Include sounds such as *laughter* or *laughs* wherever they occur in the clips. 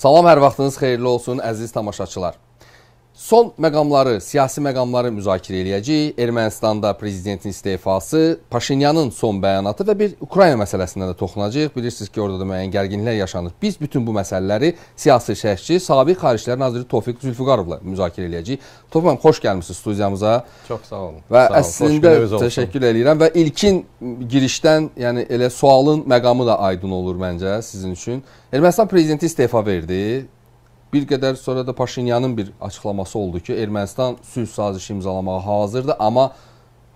Salam, hər vaxtınız xeyirli olsun əziz tamaşaçılar. Son məqamları, siyasi məqamları müzakirə eləyəcəyik. Ermənistanda prezidentin istefası, Paşinyanın son bəyanatı və bir Ukrayna məsələsinə də toxunacağıq. Bilirsiniz ki, orada da müəyyən gərginliklər yaşanır. Biz bütün bu məsələləri siyasi şərhçi, sabiq Xaricilər naziri Tofiq Zülfüqarovla müzakirə eləyəcəyik. Tofiq mənim xoş gəlmisiniz studiyamıza. Çox sağ olun. Və sağ olun. əslində təşəkkür eləyirəm və ilkin girişdən, yəni elə sualın məqamı da aydın olur məncə sizin üçün. Ermənistan prezidenti istefa verdi. Bir qədər sonra da Paşinyanın bir açıqlaması oldu ki, Ermənistan sülh sazişi imzalamağa hazırdır, amma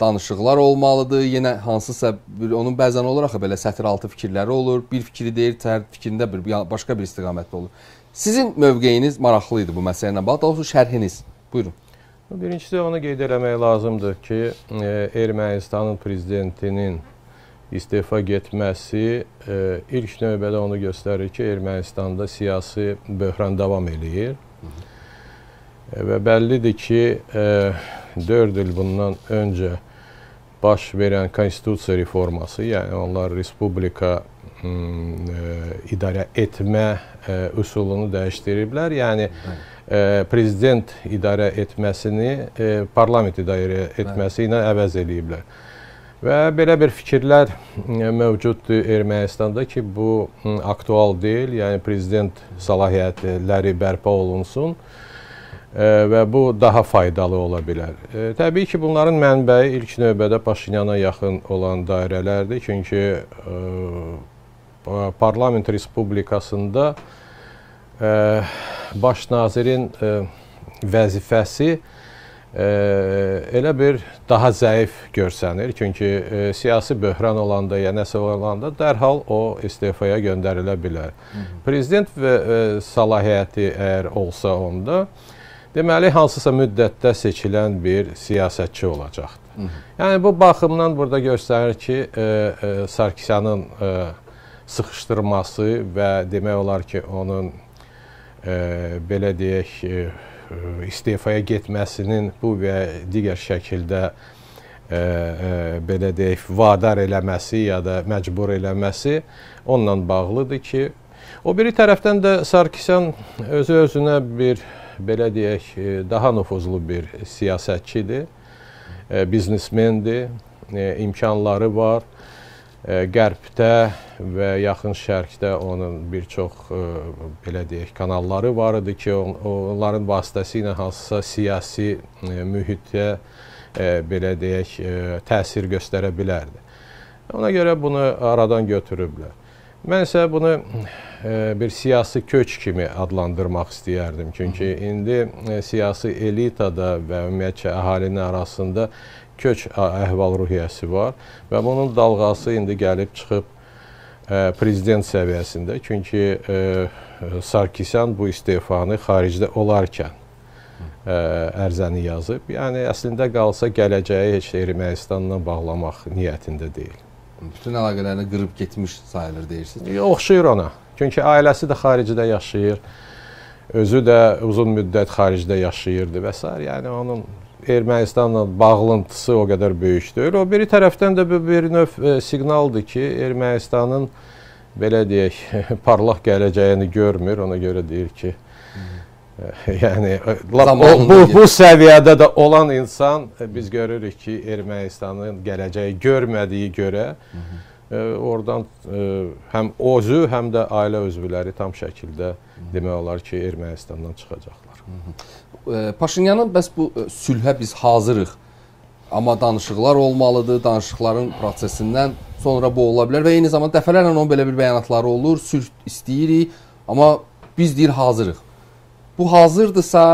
danışıqlar olmalıdır. Yenə hansısa bir, onun bəzən olur axı belə sətir altı fikirləri olur. Bir fikri deyir, tərif fikrində bir başqa bir istiqamətdə olur. Sizin mövqeyiniz maraqlı idi bu məsələ ilə bağlı, daha doğrusu şərhiniz. Buyurun. Birincisi onu qeyd eləmək lazımdır ki, e, Ermənistanın prezidentinin istefa getməsi e, ilk növbədə onu göstərir ki, Ermənistanda siyasi böhran davam eləyir. E, və bəllidir ki, e, 4 il bundan öncə baş verən konstitusiya reforması, yəni onlar respublika ə, e, idarə etmə ə, e, üsulunu dəyişdiriblər. Yəni ə, e, prezident idarə etməsini ə, parlament idarə etməsi ilə əvəz eləyiblər. Bəli. Və belə bir fikirlər e, mövcuddur Ermənistanda ki, bu aktual deyil, yəni prezident səlahiyyətləri bərpa olunsun e, və bu daha faydalı ola bilər. E, təbii ki, bunların mənbəyi ilk növbədə Paşinyana yaxın olan dairələrdir, çünki parlament respublikasında baş nazirin vəzifəsi elə bir daha zəif görsənir. Çünki e, siyasi böhran olanda, ya nəsə olanda dərhal o istifaya göndərilə bilər. Hı -hı. Prezident və e, səlahiyyəti əgər olsa onda deməli hansısa müddətdə seçilən bir siyasətçi olacaqdır. Hı yəni bu baxımdan burada göstərir ki, e, e, Sarkisyanın e, sıxışdırması və demək olar ki, onun e, belə deyək e, E, istefaya getməsinin bu və digər şəkildə Ə, e, ə, e, belə deyək, vadar eləməsi ya da məcbur eləməsi onunla bağlıdır ki, o biri tərəfdən də Sarkisyan özü özünə bir belə deyək, daha nüfuzlu bir siyasətçidir, biznesmendir, imkanları var. Qərbdə və yaxın şərqdə onun bir çox belə deyək kanalları var idi ki, onların vasitəsilə hansısa siyasi mühitə belə deyək təsir göstərə bilərdi. Ona görə bunu aradan götürüblər. Mən isə bunu bir siyasi köç kimi adlandırmaq istəyərdim. Çünki indi siyasi elitada və ümumiyyətcə əhalinin arasında kök əhval-ruhiyyəsi var və bunun dalğası indi gəlib çıxıb e, prezident səviyyəsində. Çünki e, Sarkisyan bu istefanı xaricdə olarkən e, ərzəni yazıb. Yəni əslində qalsa gələcəyi heç Ermənistanla bağlamaq niyyətində deyil. Bütün əlaqələrini qırıb getmiş sayılır deyirsiniz. E, oxşuyur ona. Çünki ailəsi də xaricdə yaşayır. Özü də uzun müddət xaricdə yaşayırdı və s. Yəni onun Ermənistanla bağlantısı o qədər böyük deyil. O biri tərəfdən də bir növ e, siqnaldır ki, Ermənistanın belə deyək, *laughs* parlaq gələcəyini görmür. Ona görə deyir ki, e, *laughs* yəni e, o, bu, bu səviyyədə də olan insan biz görürük ki, Ermənistanın gələcəyi görmədiyi görə Hı -hı. Ə, oradan ə, həm özü, həm də ailə üzvləri tam şəkildə demək olar ki, Ermənistandan çıxacaqlar. Paşinyanın bəs bu e, sülhə biz hazırıq. Amma danışıqlar olmalıdır, danışıqların prosesindən sonra bu ola bilər və eyni zamanda dəfələrlə onun belə bir bəyanatları olur. Sülh istəyirik, amma biz deyir hazırıq. Bu hazırdırsa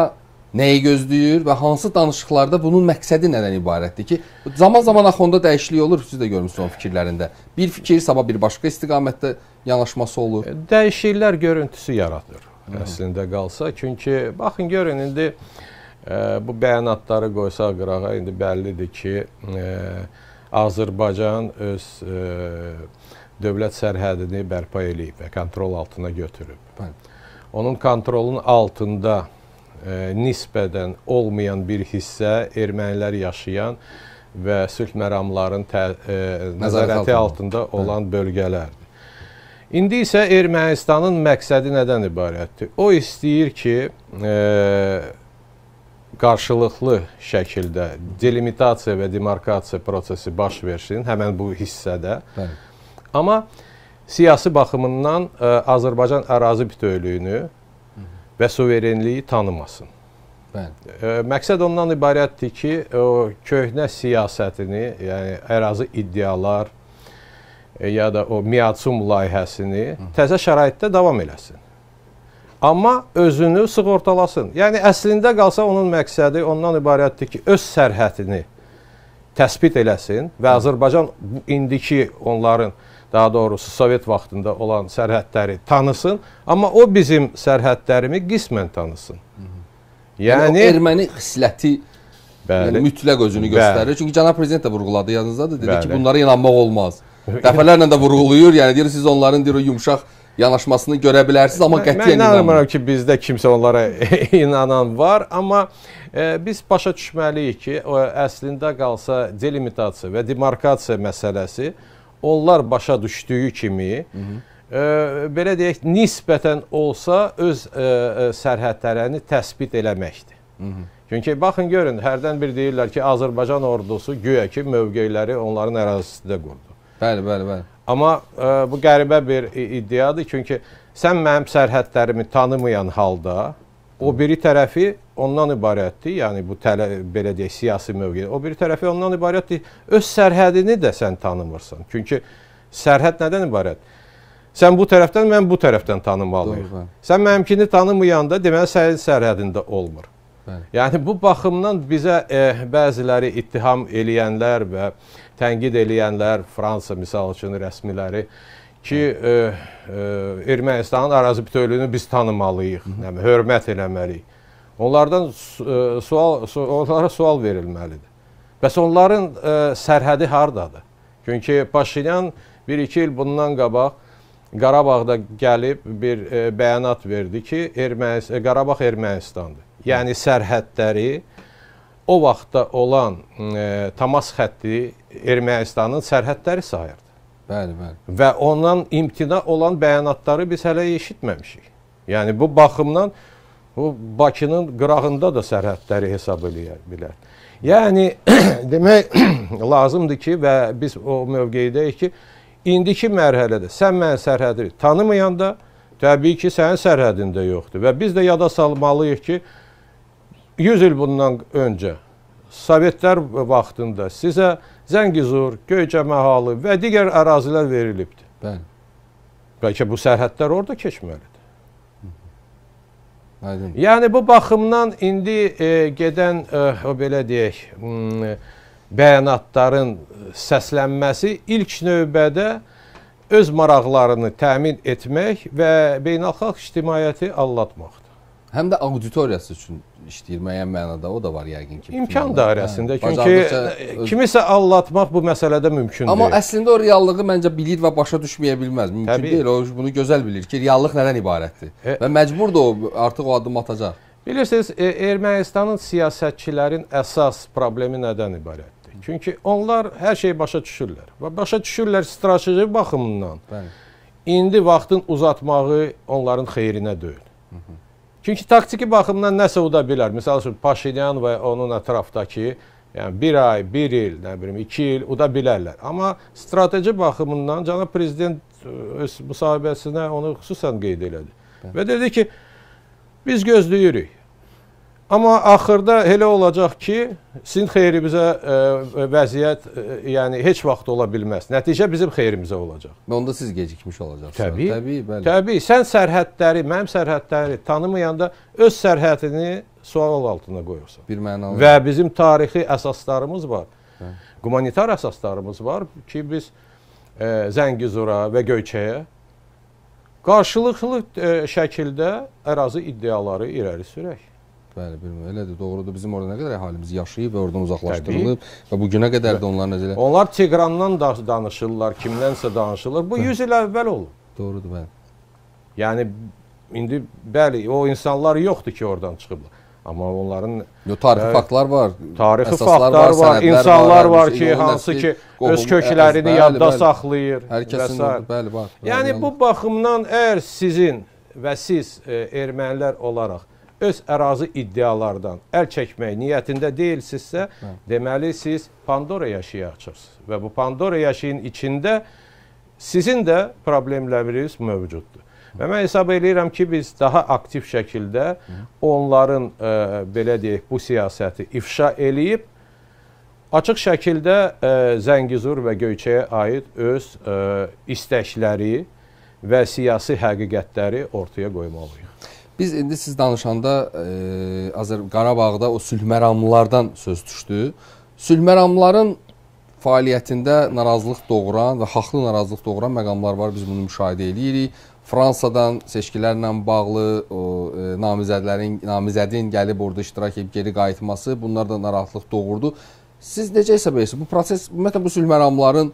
nəyi gözləyir və hansı danışıqlarda bunun məqsədi nədən ibarətdir ki, zaman-zaman axonda dəyişiklik olur, siz də görmüsünüz onun fikirlərində. Bir fikir sabah bir başqa istiqamətdə yanaşması olur. E, dəyişikliklər görüntüsü yaradır əslində qalsa. Çünki baxın görün indi ə, e, bu bəyanatları qoysaq qırağa indi bəllidir ki, ə, e, Azərbaycan öz ə, e, dövlət sərhədini bərpa eləyib və kontrol altına götürüb. Bəli. Onun kontrolun altında ə, nisbətən olmayan bir hissə ermənilər yaşayan və sülh məramlarının tə, ə, nəzarəti altında olan bölgələrdir. İndi isə Ermənistanın məqsədi nədən ibarətdir? O istəyir ki, e, qarşılıqlı şəkildə delimitasiya və demarkasiya prosesi baş versin həmin bu hissədə. Bəli. Amma siyasi baxımından ə, e, Azərbaycan ərazi bütövlüyünü Hı -hı. və suverenliyi tanımasın. Bəli. Ə, e, məqsəd ondan ibarətdir ki, o köhnə siyasətini, yəni ərazi iddialar, E, ya da o miacum layihəsini təzə şəraitdə davam eləsin. Amma özünü sığortalasın. Yəni əslində qalsa onun məqsədi ondan ibarətdir ki, öz sərhədini təsbit eləsin və Azərbaycan indiki onların daha doğrusu Sovet vaxtında olan sərhədləri tanısın, amma o bizim sərhədlərimi qismən tanısın. Yəni, yəni erməni xisləti yəni bəli, yəni, mütləq özünü bəli. göstərir. Çünki cənab prezident də vurğuladı, yadınızdadır, dedi bəli. ki, bunlara inanmaq olmaz. Dəfələrlə də vurğulayır. Yəni deyir siz onların deyir yumşaq yanaşmasını görə bilərsiniz, amma qətiyyən inanmıram. Mən inanmıram ki, bizdə kimsə onlara *laughs* inanan var, amma e, biz başa düşməliyik ki, o, əslində qalsa delimitasiya və demarkasiya məsələsi onlar başa düşdüyü kimi Hı -hı. E, belə deyək, nisbətən olsa öz e, e sərhədlərini təsbit eləməkdir. Hı -hı. Çünki baxın görün, hərdən bir deyirlər ki, Azərbaycan ordusu güya ki mövqeləri onların ərazisində qurdu. Bəli, bəli, bəli. Amma ə, e, bu qəribə bir iddiadır, çünki sən mənim sərhədlərimi tanımayan halda o biri tərəfi ondan ibarətdir. Yəni bu tələ, belə deyək, siyasi mövqe. O biri tərəfi ondan ibarətdir. Öz sərhədini də sən tanımırsan. Çünki sərhəd nədən ibarətdir? Sən bu tərəfdən, mən bu tərəfdən tanımalıyıq. Doğru, sən mənimkini tanımayanda deməli sənin sərhədində olmur. Bəli. Yəni bu baxımdan bizə e, bəziləri ittiham eləyənlər və tənqid eləyənlər, Fransa misal üçün rəsmiləri ki, e, e, Ermənistanın ərazi bütövlüyünü biz tanımalıyıq, yəni hörmət eləməliyik. Onlardan e, sual su onlara sual verilməlidir. Bəs onların e, sərhədi hardadır? Çünki Paşinyan 1-2 il bundan qabaq Qarabağda gəlib bir e, bəyanat verdi ki, Ermənis Qarabağ Ermənistandır. Yəni sərhədləri o vaxtda olan e, Tamas xətti Ermənistanın sərhədləri sayırdı. Bəli, bəli. Və ondan imtina olan bəyanatları biz hələ eşitməmişik. Yəni bu baxımdan bu Bakının qırağında da sərhədləri hesab eləyə bilər. Yəni *coughs* demək *coughs* lazımdır ki və biz o mövqeydəyik ki, indiki mərhələdə sən mənim sərhədimi tanımayanda təbii ki, sənin sərhədində yoxdur və biz də yada salmalıyıq ki, 100 il bundan öncə Sovetlər vaxtında sizə Zəngizur, Göycəməhalı və digər ərazilər verilibdir. Bəli. Bəlkə bu sərhədlər orada keçməlidir. Aydın. Yəni bu baxımdan indi e, gedən e, o belə deyək, bəyanatların səslənməsi ilk növbədə öz maraqlarını təmin etmək və beynəlxalq ictimaiyyəti allatmaqdır. Həm də auditoriyası üçün işləyir müəyyən mənada, o da var yəqin ki. İmkan dairəsində. Hə, Çünki öz... kimisə allatmaq bu məsələdə mümkündür. Amma əslində o reallığı məncə bilir və başa düşməyə bilməz. Mümkün Təbii. deyil. O bunu gözəl bilir ki, reallıq nədən ibarətdir. E... Və məcbur da o artıq o addım atacaq. Bilirsiniz, e- Ermənistanın siyasətçilərin əsas problemi nədən ibarətdir? Çünki onlar hər şeyi başa düşürlər. Və başa düşürlər strateji baxımından. Bəli. İndi vaxtın uzatmağı onların xeyrinə deyil. Hı -hı. Çünki taktiki baxımdan nəsə uda bilər. Məsəl üçün Paşinyan və onun ətrafdakı Yəni bir ay, bir il, nə bilim, iki il uda bilərlər. Amma strateji baxımından cənab prezident e, öz müsahibəsinə onu xüsusən qeyd elədi. Bəli. Və dedi ki, biz gözləyirik. Amma axırda elə olacaq ki, sizin xeyrimizə ə, e, e, vəziyyət ə, e, yəni heç vaxt ola bilməz. Nəticə bizim xeyrimizə olacaq. Onda siz gecikmiş olacaqsınız. Təbii, təbii, bəli. Təbii, sən sərhədləri, mənim sərhədləri tanımayanda öz sərhədini sual altına qoyursan. Bir mənalı. Və bizim tarixi əsaslarımız var. Hə. Humanitar əsaslarımız var ki, biz ə, Zəngizura və Göyçəyə qarşılıqlı ə, şəkildə ərazi iddiaları irəli sürək. Bəli, bilmirəm. Elədir, doğrudur. Bizim orada nə qədər əhalimiz yaşayıb və oradan uzaqlaşdırılıb və bu günə qədər də onların elə Onlar Teqrandan da danışırlar, kimdənsə danışırlar. Bu 100 il əvvəl olub. Doğrudur, bəli. Yəni indi bəli, o insanlar yoxdur ki, oradan çıxıblar. Amma onların Yo, tarixi ə, faktlar var. Tarixi faktlar var, var insanlar var, var ki, hansı ki qohum, öz köklərini bəli, yadda bəli, saxlayır. Hər kəsin bəli, bəli var. Yəni bu baxımdan əgər sizin və siz ə, e, ermənilər olaraq öz ərazi iddialardan əl çəkmək niyyətində deyilsinizsə, Hə. deməli siz Pandora yaşayı açırsınız və bu Pandora yaşayının içində sizin də problemləriniz mövcuddur. Və mən hesab eləyirəm ki, biz daha aktiv şəkildə onların ə, e, belə deyək, bu siyasəti ifşa eləyib açıq şəkildə ə, e, Zəngizur və Göyçəyə aid öz ə, e, istəkləri və siyasi həqiqətləri ortaya qoymalıyıq. Biz indi siz danışanda e, Azər Qarabağda o sülh məramlılardan söz düşdü. Sülh məramlıların fəaliyyətində narazılıq doğuran və haqlı narazılıq doğuran məqamlar var. Biz bunu müşahidə eləyirik. Fransadan seçkilərlə bağlı o e, namizədlərin namizədin gəlib orada iştirak edib geri qayıtması bunlar da narahatlıq doğurdu. Siz necə hesab edirsiniz? Bu proses ümumiyyətlə bu sülh məramlıların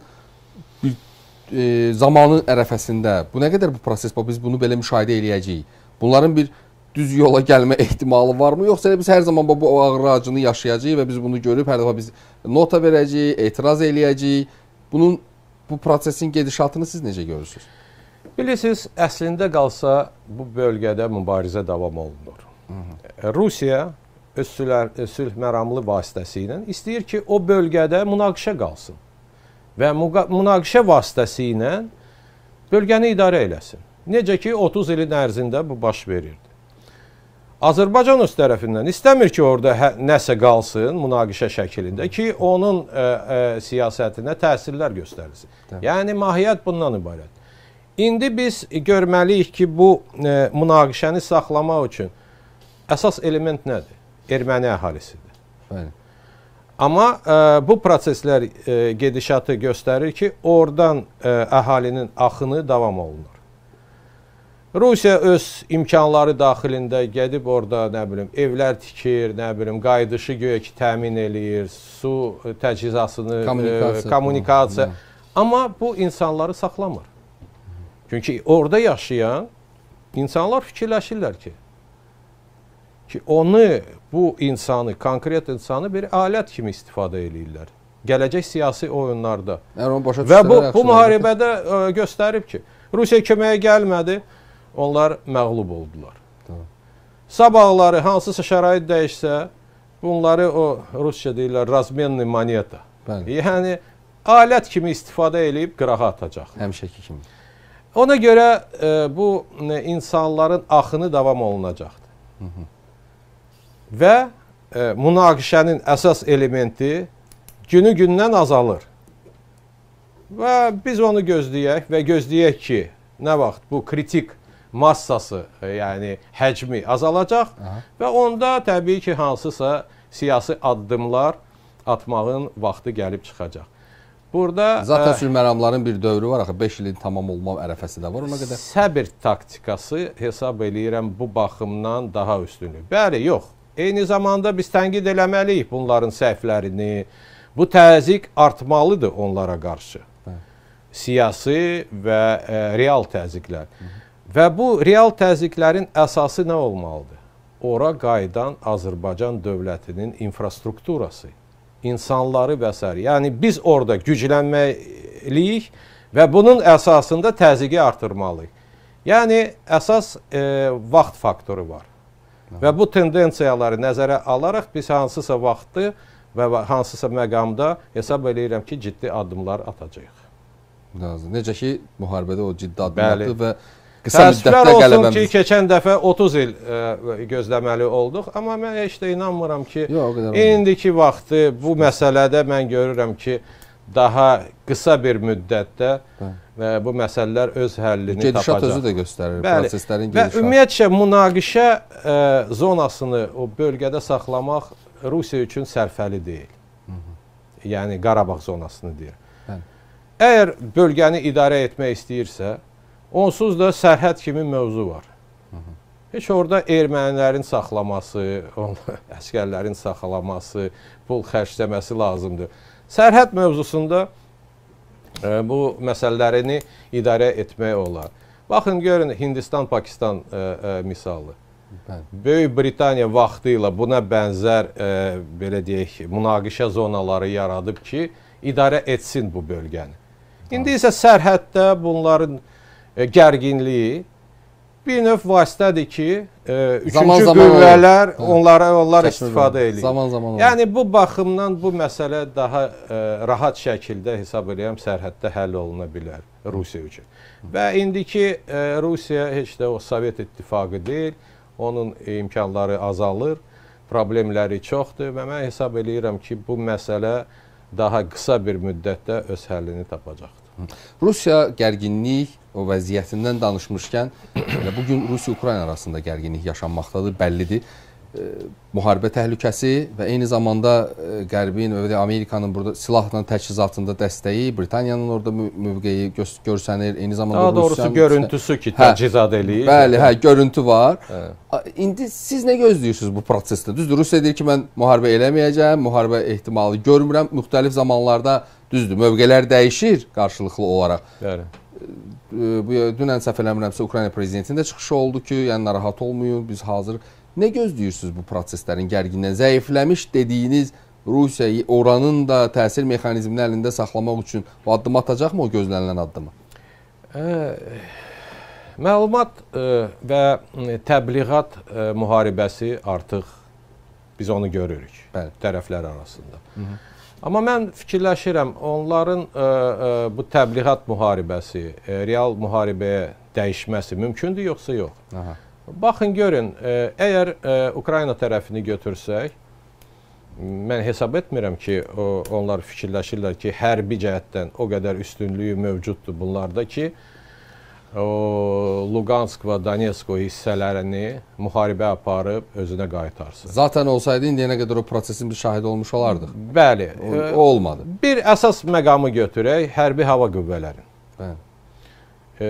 bir e, zamanı ərəfəsində bu nə qədər bu proses var? Biz bunu belə müşahidə eləyəcəyik. Bunların bir düz yola gəlmə ehtimalı varmı? Yoxsa biz hər zaman bu ağır acını yaşayacağıq və biz bunu görüb hər dəfə biz nota verəcəyik, etiraz eləyəcəyik. Bunun bu prosesin gedişatını siz necə görürsüz? Bilirsiniz, əslində qalsa bu bölgədə mübarizə davam olunur. Hı -hı. Rusiya öz sülh, sülh məramlı vasitəsi ilə istəyir ki, o bölgədə münaqişə qalsın və münaqişə vasitəsi ilə bölgəni idarə eləsin. Necə ki 30 ilin ərzində bu baş verirdi. Azərbaycan öz tərəfindən istəmir ki, orada hə, nəsə qalsın münaqişə şəklində ki, onun ə, e, ə, e, siyasətinə təsirlər göstərilsin. Də. Yəni mahiyyət bundan ibarət. İndi biz görməliyik ki, bu ə, e, münaqişəni saxlamaq üçün əsas element nədir? Erməni əhalisidir. Bəli. Amma ə, bu proseslər ə, gedişatı göstərir ki, oradan ə, əhalinin axını davam olunur. Rusiya öz imkanları daxilində gedib orada, nə bilim, evlər tikir, nə bilim, qayıdışı göyə ki, təmin eləyir, su təchizatını, kommunikasiya. E, kommunikasiya. Amma bu insanları saxlamır. Çünki orada yaşayan insanlar fikirləşirlər ki, ki onu, bu insanı, konkret insanı bir alət kimi istifadə eləyirlər. Gələcək siyasi oyunlarda. Və bu, bu müharibədə ə, e, göstərib ki, Rusiya köməyə gəlmədi onlar məğlub oldular. Tamam. Sabahları hansısa şərait dəyişsə, bunları o rusca deyirlər razmenni moneta. Bəli. Yəni alət kimi istifadə eləyib qırağa atacaq. Həmişəki kimi. Ona görə e, bu e, insanların axını davam olunacaqdır. Hı -hı. Və e, münaqişənin əsas elementi günü-gündən azalır. Və biz onu gözləyək və gözləyək ki, nə vaxt bu kritik massası, e, yəni həcmi azalacaq Aha. və onda təbii ki, hansısa siyasi addımlar atmağın vaxtı gəlib çıxacaq. Burada Zaten e, sülməramların bir dövrü var axı 5 ilin tamam olma ərəfəsi də var ona qədər. Səbir taktikası hesab eləyirəm bu baxımdan daha üstünlük. Bəli, yox. Eyni zamanda biz tənqid eləməliyik bunların səhvlərini. Bu təzyiq artmalıdır onlara qarşı. Hə. Siyasi və e, real təzyiqlər. Hı -hı. Və bu real təzyiqlərin əsası nə olmalıdır? Ora qayıdan Azərbaycan dövlətinin infrastrukturası, insanları və sər. Yəni biz orada güclənməliyik və bunun əsasında təzyiqi artırmalıyıq. Yəni əsas e, vaxt faktoru var. Aha. Və bu tendensiyaları nəzərə alaraq biz hansısa vaxtı və hansısa məqamda hesab eləyirəm ki, ciddi addımlar atacağıq. Necə ki, müharibədə o ciddi addımlardır və Qısa Təəssüflər olsun qələbəmiz. ki, keçən dəfə 30 il ə, e, gözləməli olduq, amma mən heç də inanmıram ki, Yox, indiki vaxtı bu məsələdə mən görürəm ki, daha qısa bir müddətdə Hə və bu məsələlər öz həllini gedişat tapacaq. Gedişat özü də göstərir Bəli. proseslərin gedişatı. Və ümumiyyətcə münaqişə ə, e, zonasını o bölgədə saxlamaq Rusiya üçün sərfəli deyil. Hı -hı. Yəni Qarabağ zonasını deyir. Bəli. Əgər bölgəni idarə etmək istəyirsə, Onsuz da sərhəd kimi mövzu var. Heç orada ermənilərin saxlaması, *laughs* əskərlərin saxlaması, pul xərcləməsi lazımdır. Sərhəd mövzusunda ə, e, bu məsələlərini idarə etmək olar. Baxın, görün, Hindistan-Pakistan e, e, misalı. Bəli. Böyük Britaniya vaxtı ilə buna bənzər, ə, belə deyək, münaqişə zonaları yaradıb ki, idarə etsin bu bölgəni. İndi isə sərhəddə bunların E, gərginliyi bir növ vasitədir ki, e, üçüncü zaman, zaman qüvvələr olur. onlara onlar Çəkildir. istifadə edir. Zaman zaman olur. Yəni bu baxımdan bu məsələ daha ə, e, rahat şəkildə hesab edirəm sərhəddə həll oluna bilər Rusiya üçün. Və indiki ə, Rusiya heç də o Sovet İttifaqı deyil. Onun imkanları azalır, problemləri çoxdur və mən hesab edirəm ki, bu məsələ daha qısa bir müddətdə öz həllini tapacaqdır. Rusiya gərginlik o vəziyyətindən danışmışkən bu gün Rusiya-Ukrayna arasında gərginlik yaşanmaqdadır, bəllidir. E, müharibə təhlükəsi və eyni zamanda e, Qərbin, Amerikanın burada silahla təchizatında dəstəyi, Britaniyanın orada mövqeyi görsənir. Eyni zamanda Daha doğrusu Rusiyanın görüntüsü ki, hə, təchizat eləyir. Bəli, hə, görüntü var. Hə. İndi siz nə gözləyirsiniz bu prosesdə? Düzdür, Rusiya deyir ki, mən müharibə eləməyəcəm, müharibə ehtimalı görmürəm. Müxtəlif zamanlarda Düzdür, mövqelər dəyişir qarşılıqlı olaraq. Bəli. Bu dünən səhv eləmirəmsə Ukrayna prezidentinin də çıxışı oldu ki, yəni narahat olmayın, biz hazır. Nə gözləyirsiniz bu proseslərin gərginliyindən? Zəifləmiş dediyiniz Rusiya oranın da təsir mexanizmini əlində saxlamaq üçün bu addım atacaqmı o gözlənilən addımı? Ə, məlumat ə, və təbliğat ə, müharibəsi artıq biz onu görürük Bəli. tərəflər arasında. Hı -hı. Amma mən fikirləşirəm, onların ə, e, ə, e, bu təbliğat müharibəsi, ə, e, real müharibəyə dəyişməsi mümkündür yoxsa yox? Aha. Baxın görün, ə, əgər ə, Ukrayna tərəfini götürsək, mən hesab etmirəm ki, o, onlar fikirləşirlər ki, hərbi cəhətdən o qədər üstünlüyü mövcuddur bunlarda ki, ə, o Luqansk və Donetsk hissələrini müharibə aparıb özünə qaytarsın. Zaten olsaydı indiyənə qədər o prosesin bir şahidi olmuş olardıq. Bəli. O, o e, olmadı. Bir əsas məqamı götürək, hərbi hava qüvvələri. Bəli. Hə. E,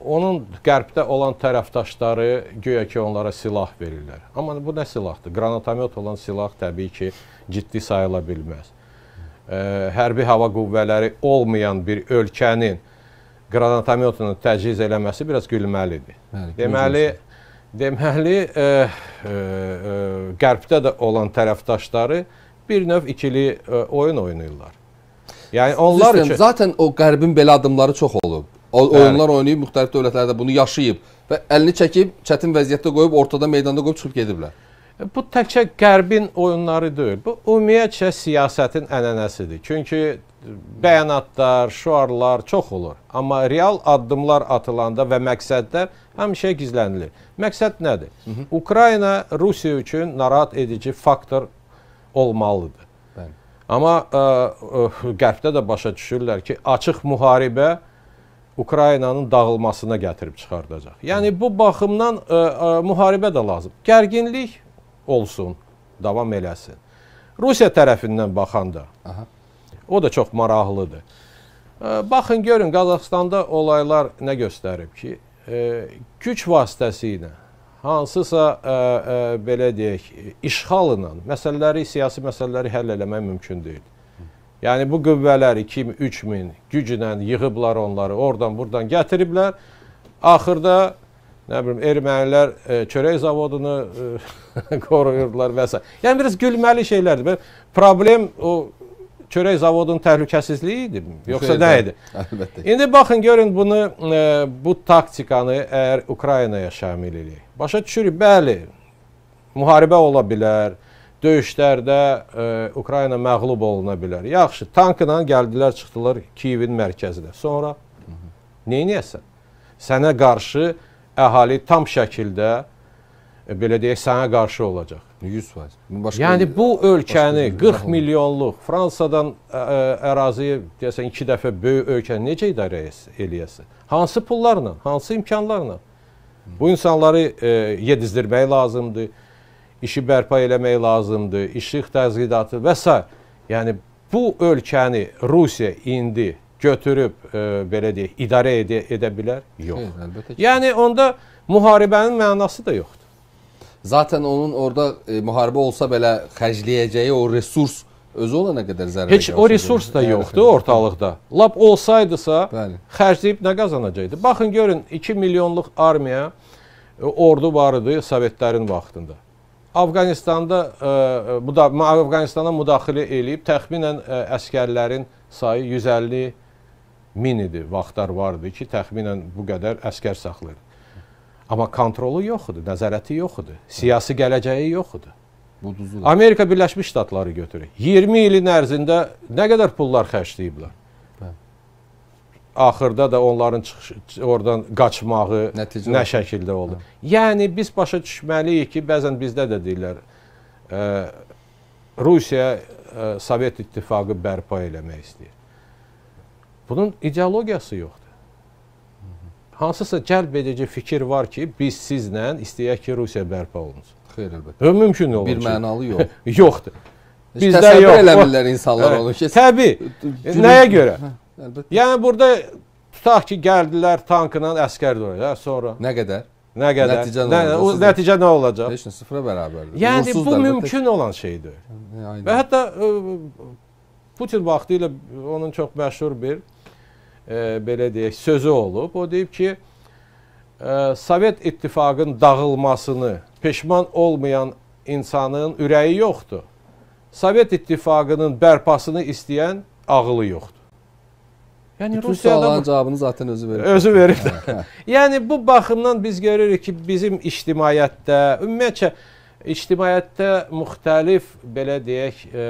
onun qərbdə olan tərəfdaşları güya ki, onlara silah verirlər. Amma bu nə silahdır? Qranatomet olan silah təbii ki, ciddi sayıla bilməz. E, hərbi hava qüvvələri olmayan bir ölkənin qranatometini təciz eləməsi biraz gülməlidir. Bəli, deməli, deməli ə, ə, ə, qərbdə də olan tərəfdaşları bir növ ikili ə, e, oyun oynayırlar. Yəni onlar Sistem, üçün zaten o qərbin belə addımları çox olub. O, oyunlar bəli. oynayıb müxtəlif dövlətlərdə bunu yaşayıb və əlini çəkib çətin vəziyyətdə qoyub ortada meydanda qoyub çıxıb gediblər. E, bu təkcə qərbin oyunları deyil. Bu ümumiyyətcə siyasətin ənənəsidir. Çünki bəyanatlar, şuarlar çox olur. Amma real addımlar atılanda və məqsədlər həmişə gizlənilir. Məqsəd nədir? Hı -hı. Ukrayna Rusiya üçün narahat edici faktor olmalıdır. Bəli. Amma ə, e, ə, e, qərbdə də başa düşürlər ki, açıq müharibə Ukraynanın dağılmasına gətirib çıxardacaq. Yəni bu baxımdan ə, e, ə, müharibə də lazım. Gərginlik olsun, davam eləsin. Rusiya tərəfindən baxanda. Aha O da çox maraqlıdır. E, baxın görün Qazaxstanda olaylar nə göstərib ki, e, güc vasitəsilə hansısa ə, e, ə, belə deyək, işğalla məsələləri, siyasi məsələləri həll etmək mümkün deyil. Yəni bu qüvvələri 2000, 3000 güclə yığıblar onları, oradan burdan gətiriblər. Axırda nə bilim ermənilər e, çörək zavodunu e, *laughs* qoruyurdular və s. Yəni biraz gülməli şeylərdir. Problem o çörək zavodunun təhlükəsizliyi idi, yoxsa nə idi? Əlbəttə. İndi baxın görün bunu ə, e, bu taktikanı əgər Ukraynaya şamil eləyək. Başa düşürük, bəli. Müharibə ola bilər. Döyüşlərdə ə, e, Ukrayna məğlub oluna bilər. Yaxşı, tankla gəldilər, çıxdılar Kiyevin mərkəzinə. Sonra nə edəsən? Sənə qarşı əhali tam şəkildə E, belə deyək, sənə qarşı olacaq. 100%. Başqa yəni bu ölkəni 40 milyonluq Fransadan ə, e, əraziyə e, deyəsən 2 dəfə böyük ölkəni necə idarə eləyəsən? Hansı pullarla, hansı imkanlarla? Bu insanları ə, yedizdirmək lazımdır. İşi bərpa eləmək lazımdır. İşıq təzyidatı və s. Yəni bu ölkəni Rusiya indi götürüb ə, belə deyək idarə edə, edə bilər? Yox. Hə, yəni onda müharibənin mənası da yoxdur. Zaten onun orada e, müharibə olsa belə xərcləyəcəyi o resurs özü olana qədər zərrə Heç o resurs da yoxdur ortalıqda. Lap olsaydısa Bəli. xərcləyib nə qazanacaqdı? Baxın görün 2 milyonluq armiya e, ordu var idi Sovetlərin vaxtında. Afqanistanda e, e Afqanistana müdaxilə eləyib təxminən e, əskərlərin sayı 150 min idi. Vaxtlar vardı ki, təxminən bu qədər əskər saxlayır. Amma kontrolu yoxdur, nəzarəti yoxdur, siyasi gələcəyi yoxdur. Bu düzdür. Amerika Birləşmiş Ştatları götürək. 20 ilin ərzində nə qədər pullar xərcləyiblər? Hə. Axırda da onların çıxış oradan qaçmağı Nəticə nə şəkildə oldu? Hə. Yəni biz başa düşməliyik ki, bəzən bizdə də deyirlər, ə, e, Rusiya ə, e, Sovet İttifaqı bərpa eləmək istəyir. Bunun ideologiyası yoxdur hansısa cəlb edici fikir var ki, biz sizlə istəyək ki, Rusiya bərpa olunsun? Xeyr, əlbəttə. Hə, mümkün olmur. Bir mənalı *laughs* yox. yoxdur. Heç Bizdə təsəbbür yox. eləmirlər insanlar hə, onu ki. Təbii. Gülün. *laughs* Nəyə görə? Hə, əlbəttə. Yəni burada tutaq ki, gəldilər tankla əskər döyüldü, sonra. Nə qədər? Nə qədər? Nəticə nə, nə, o, nəticə nə olacaq? Heç nə sıfıra bərabərdir. Yəni Uğursuz bu dərdə, mümkün tək... olan şeydir. Aynen. Və hətta Putin vaxtı ilə onun çox məşhur bir E, belə deyək, sözü olub. O deyib ki, e, Sovet İttifaqının dağılmasını peşman olmayan insanın ürəyi yoxdur. Sovet İttifaqının bərpasını istəyən ağılı yoxdur. Yəni Bütün Rusiyada sualların cavabını zaten özü verir. Özü verir. *laughs* yəni bu baxımdan biz görürük ki, bizim ictimaiyyətdə, ümumiyyətcə ictimaiyyətdə müxtəlif belə deyək, ə, e,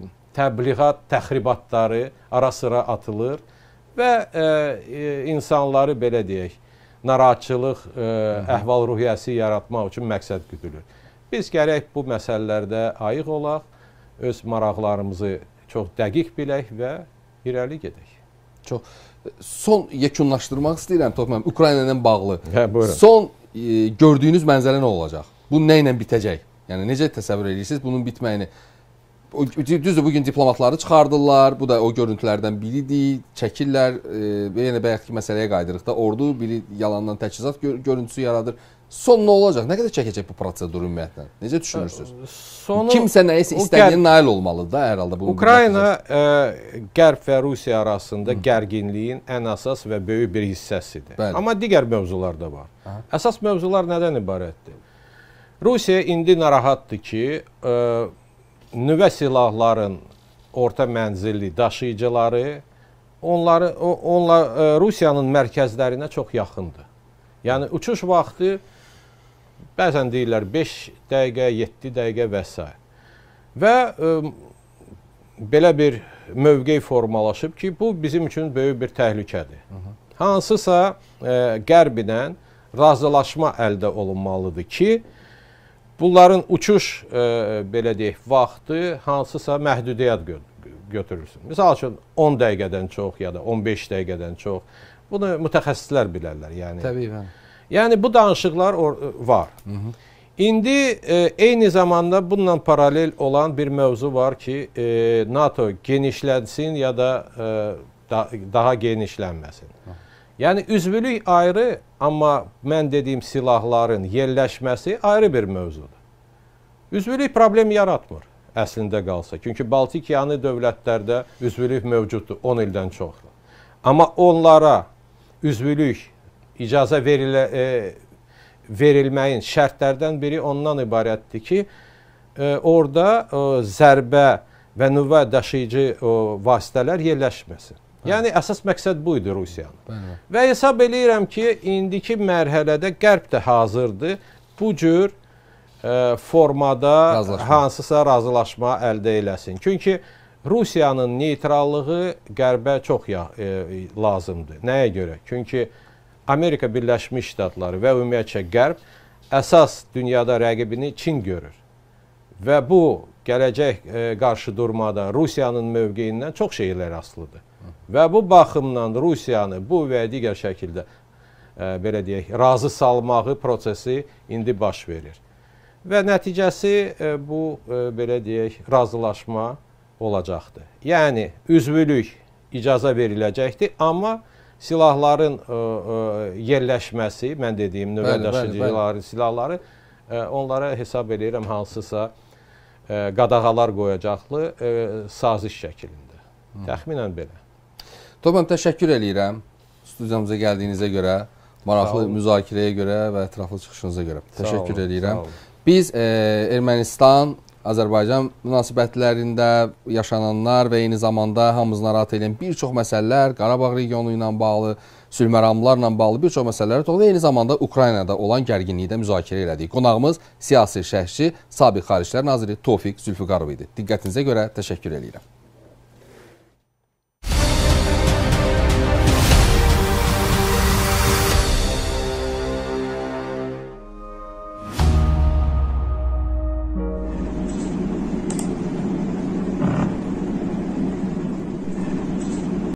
ə, təbliğat, təxribatları ara-sıra atılır və ə, e, e, insanları belə deyək, narahatçılıq ə, e, əhval-ruhiyyəsi yaratmaq üçün məqsəd güdülür. Biz gərək bu məsələlərdə ayıq olaq, öz maraqlarımızı çox dəqiq bilək və irəli gedək. Çox son yekunlaşdırmaq istəyirəm Topmən Ukrayna ilə bağlı. Hə, buyurun. Son e, gördüyünüz mənzərə nə olacaq? Bu nə ilə bitəcək? Yəni necə təsəvvür edirsiniz bunun bitməyini? düzdür bu gün diplomatları çıxardırlar. Bu da o görüntülərdən biridir. Çəkirlər. E, yenə bayaqki məsələyə qayıdırıq da. Ordu biri yalandan təchizat gör görüntüsü yaradır. Son nə olacaq? Nə qədər çəkəcək bu prosedur ümumiyyətlə? Necə düşünürsüz? Sonu, Kimsə nəyisə istədiyinə nail olmalıdır da hər halda bu. Ukrayna ə, e, Qərb və Rusiya arasında Hı. gərginliyin ən əsas və böyük bir hissəsidir. Bəli. Amma digər mövzular da var. Aha. Əsas mövzular nədən ibarətdir? Rusiya indi narahatdır ki, ə, e, nüvə silahların orta mənzilli daşıyıcıları onları onlar e, Rusiyanın mərkəzlərinə çox yaxındır. Yəni uçuş vaxtı bəzən deyirlər 5 dəqiqə, 7 dəqiqə və s. Və ə, e, belə bir mövqey formalaşıb ki, bu bizim üçün böyük bir təhlükədir. Hansısa ə, e, qərbdən razılaşma əldə olunmalıdır ki, Bunların uçuş e, belə deyək vaxtı hansısa məhdudiyyət götürülsün. Məsəl üçün 10 dəqiqədən çox ya da 15 dəqiqədən çox. Bunu mütəxəssislər bilərlər, yəni. Təbii mən. Yəni bu danışıqlar var. Hı -hı. İndi e, eyni zamanda bununla paralel olan bir mövzu var ki, e, NATO genişlənsin ya da e, da, daha genişlənməsin. Hı -hı. Yəni üzvlük ayrı, amma mən dediyim silahların yerləşməsi ayrı bir mövzudur. Üzvlük problem yaratmır əslində qalsa. Çünki Baltikiyanı dövlətlərdə üzvlük mövcuddur 10 ildən çoxdur. Amma onlara üzvlülük icazə verilə, e, verilməyin şərtlərdən biri ondan ibarətdir ki, e, orada e, zərbə və nüvə daşıyıcı e, vasitələr yerləşməsin. Yəni əsas məqsəd bu idi Rusiyanın. Bəli. Və hesab eləyirəm ki, indiki mərhələdə Qərb də hazırdır bu cür ə, e, formada razılaşma. hansısa razılaşma əldə eləsin. Çünki Rusiyanın neytrallığı Qərbə çox ya, ə, e, lazımdır. Nəyə görə? Çünki Amerika Birləşmiş Ştatları və ümumiyyətcə Qərb əsas dünyada rəqibini Çin görür. Və bu gələcək ə, e, qarşıdurmada Rusiyanın mövqeyindən çox şeylər asılıdır. Və bu baxımdan Rusiyanı bu və digər şəkildə ə, e, belə deyək, razı salmağı prosesi indi baş verir. Və nəticəsi ə, e, bu ə, e, belə deyək, razılaşma olacaqdır. Yəni üzvlük icaza veriləcəkdir, amma silahların ə, ə, yerləşməsi, mən dediyim nüvə daşıyıcıların silahları ə, onlara hesab eləyirəm hansısa ə, qadağalar qoyacaqlı ə, saziş şəklində. Hı. Təxminən belə. Toban təşəkkür eləyirəm studiyamıza gəldiyinizə görə, maraqlı müzakirəyə görə və ətraflı çıxışınıza görə. Təşəkkür olun, eləyirəm. Biz e, Ermənistan Azərbaycan münasibətlərində yaşananlar və eyni zamanda hamımızı narahat edən bir çox məsələlər, Qarabağ regionu ilə bağlı, sülhməramlarla bağlı bir çox məsələlər toxundu. Eyni zamanda Ukraynada olan gərginliyi də müzakirə elədik. Qonağımız siyasi şərhçi, sabiq Xaricilər naziri Tofiq Zülfüqarov idi. Diqqətinizə görə təşəkkür eləyirəm.